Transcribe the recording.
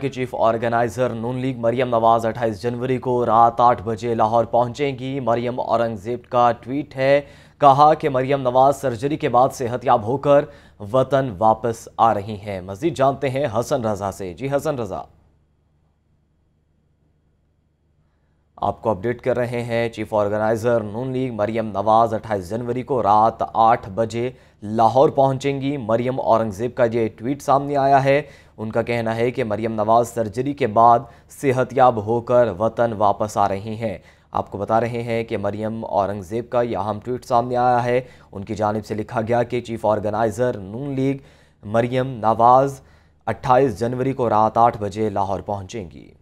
के chief organiser Noon league Maryam Nawaz 28 जनवरी को रात आठ बजे लाहौर पहुंचेंगी मरियम औरंगजेब का ट्वीट है कहा कि मरियम नवाज सर्जरी के बाद याब होकर वतन वापस आ रही हैं मजीद जानते हैं हसन रजा से जी हसन रजा आपको अपडेट कर रहे हैं chief organiser Noon league Maryam Nawaz 28 जनवरी को रात 8 बजे लाहौर पहुंचेंगी मरियम औरंगज़ेब का ये ट्वीट सामने आया है उनका कहना है कि मरियम नवाज़ सर्जरी के बाद सेहतयाब होकर वतन वापस आ रही हैं आपको बता रहे हैं कि मरियम औरंगज़ेब का यह अहम ट्वीट सामने आया है उनकी जानब से लिखा गया कि chief organiser Noon league Maryam Nawaz 28 जनवरी को रात 8 बजे लाहौर पहुंचेंगी